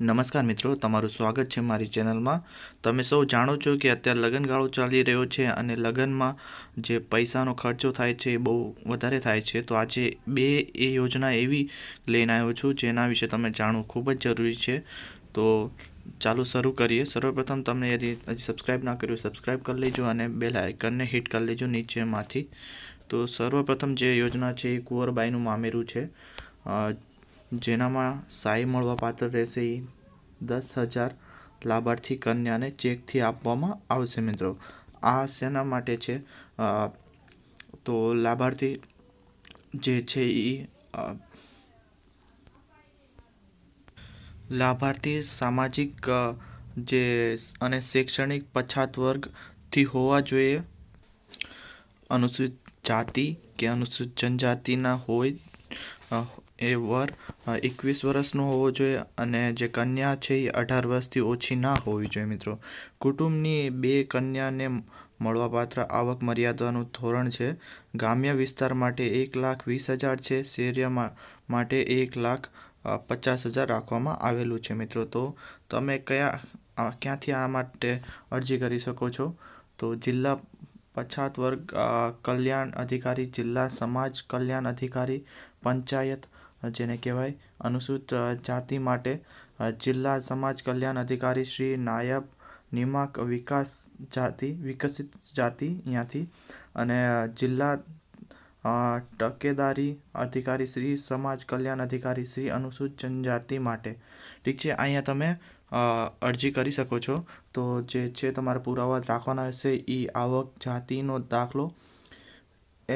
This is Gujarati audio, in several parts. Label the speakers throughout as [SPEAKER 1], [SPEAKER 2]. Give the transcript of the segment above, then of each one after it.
[SPEAKER 1] નમસ્કાર મિત્રો તમારું સ્વાગત છે મારી ચેનલમાં તમે સૌ જાણો છો કે અત્યારે લગ્નગાળો ચાલી રહ્યો છે અને લગ્નમાં જે પૈસાનો ખર્ચો થાય છે એ બહુ વધારે થાય છે તો આજે બે એ યોજના એવી લઈને આવ્યો છું જેના વિશે તમે જાણવું ખૂબ જ જરૂરી છે તો ચાલુ શરૂ કરીએ સર્વપ્રથમ તમે હજી સબસ્ક્રાઈબ ના કર્યું સબસ્ક્રાઈબ કરી લેજો અને બેલ આઇકનને હિટ કરી લેજો નીચેમાંથી તો સર્વપ્રથમ જે યોજના છે એ કુંવરબાઈનું મામેરું છે જેનામાં સહાય મળવાપાત્ર રહેશે એ દસ હજાર લાભાર્થી કન્યાને ચેકથી આપવામાં આવશે મિત્રો આ શેના માટે છે તો લાભાર્થી જે છે એ લાભાર્થી સામાજિક જે અને શૈક્ષણિક પછાત વર્ગથી હોવા જોઈએ અનુસૂચિત જાતિ કે અનુસૂચિત જનજાતિના હોય એ વર એકવીસ વર્ષનો હોવો જોઈએ અને જે કન્યા છે એ અઢાર વર્ષથી ઓછી ના હોવી જોઈએ મિત્રો કુટુંબની બે કન્યાને મળવાપાત્ર આવક મર્યાદાનું ધોરણ છે ગ્રામ્ય વિસ્તાર માટે એક લાખ વીસ હજાર છે શહેરમાં માટે એક લાખ પચાસ હજાર રાખવામાં આવેલું છે મિત્રો તો તમે કયા ક્યાંથી આ માટે અરજી કરી શકો છો તો જિલ્લા પછાત વર્ગ કલ્યાણ અધિકારી જિલ્લા સમાજ કલ્યાણ અધિકારી પંચાયત જેને કહેવાય અનુસૂચિત જાતિ માટે જિલ્લા સમાજ કલ્યાણ અધિકારી શ્રી નાયબ નિમાક વિકાસ જાતિ વિકસિત જાતિ અહીંયાથી અને જિલ્લા ટકેદારી અધિકારી શ્રી સમાજ કલ્યાણ અધિકારી શ્રી અનુસૂચિત જનજાતિ માટે ઠીક છે અહીંયા તમે અરજી કરી શકો છો તો જે છે તમારે પુરાવા રાખવાના હશે એ આવક જાતિનો દાખલો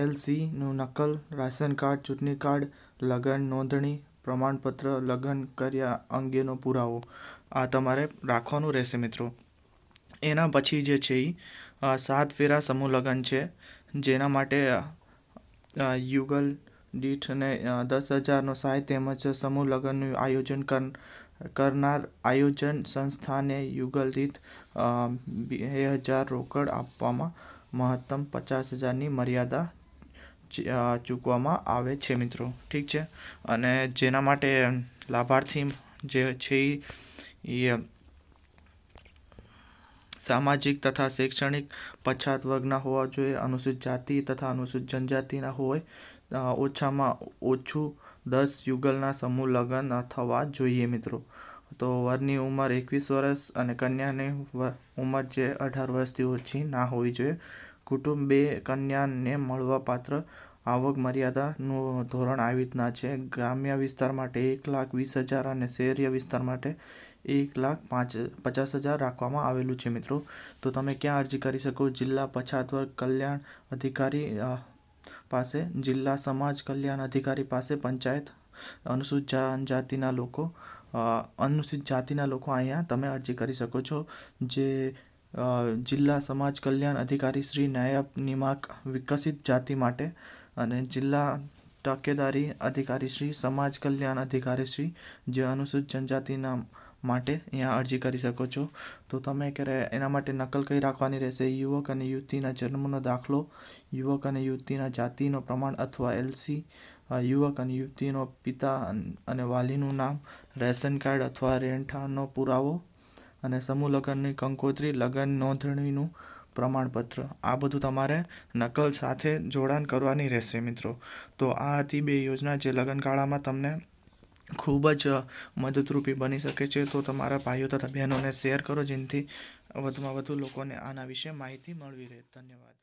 [SPEAKER 1] એલસીનું નકલ રાશન કાર્ડ ચૂંટણી કાર્ડ લગ્ન નોંધણી પ્રમાણપત્ર લગ્ન કર્યા અંગેનો પુરાવો આ તમારે રાખવાનું રહેશે મિત્રો એના પછી જે છે એ સાત ફેરા સમૂહ લગ્ન છે જેના માટે યુગલ દીઠ દીઠને દસ હજારનો સહાય તેમજ સમૂહ લગ્નનું આયોજન કર કરનાર આયોજન સંસ્થાને યુગલ દીઠ બે હજાર રોકડ આપવામાં મહત્તમ પચાસ હજારની મર્યાદા ચૂકવામાં આવે છે મિત્રો ઠીક છે અને જેના માટે લાભાર્થી જે છે એ સામાજિક તથા શૈક્ષણિક પછાત વર્ગના હોવા જોઈએ અનુસૂચિત જાતિ તથા અનુસૂચિત જનજાતિના હોય ઓછામાં ઓછું દસ યુગલના સમૂહ લગ્ન થવા જોઈએ મિત્રો તો વરની ઉંમર એકવીસ વર્ષ અને કન્યાની ઉંમર જે અઢાર વર્ષથી ઓછી ના હોવી જોઈએ કુટુંબ બે કન્યાને મળવાપાત્ર આવક મર્યાદાનું ધોરણ આવી રીતના છે ગ્રામ્ય વિસ્તાર માટે એક લાખ વીસ હજાર અને શહેરીય વિસ્તાર માટે એક લાખ પાંચ પચાસ હજાર રાખવામાં આવેલું છે મિત્રો તો તમે ક્યાં અરજી કરી શકો જિલ્લા પછાત વર્ગ કલ્યાણ અધિકારી પાસે જિલ્લા સમાજ કલ્યાણ અધિકારી પાસે પંચાયત અનુસૂચિત જનજાતિના લોકો અનુસૂચિત જાતિના લોકો અહીંયા તમે અરજી કરી શકો છો જે જિલ્લા સમાજ કલ્યાણ અધિકારી શ્રી નાયબ નિમાક વિકસિત જાતિ માટે અને જિલ્લા ટકેદારી અધિકારી શ્રી સમાજ કલ્યાણ અધિકારી શ્રી જે અનુસૂચિત જનજાતિના માટે અહીંયા અરજી કરી શકો છો તો તમે ક્યારે એના માટે નકલ કઈ રાખવાની રહેશે યુવક અને યુવતીના જન્મનો દાખલો યુવક અને યુવતીના જાતિનો પ્રમાણ અથવા એલસી યુવક અને યુવતીનો પિતા અને વાલીનું નામ રેશન કાર્ડ અથવા રેંઠાનો પુરાવો અને સમૂહ લગ્નની કંકોત્રી લગ્ન નોંધણીનું પ્રમાણપત્ર આ બધું તમારે નકલ સાથે જોડાણ કરવાની રહેશે મિત્રો તો આ હતી બે યોજના જે લગ્નકાળામાં તમને ખૂબ જ મદદરૂપી બની શકે છે તો તમારા ભાઈઓ તથા બહેનોને શેર કરો જેનાથી વધુમાં વધુ લોકોને આના વિશે માહિતી મળવી રહે ધન્યવાદ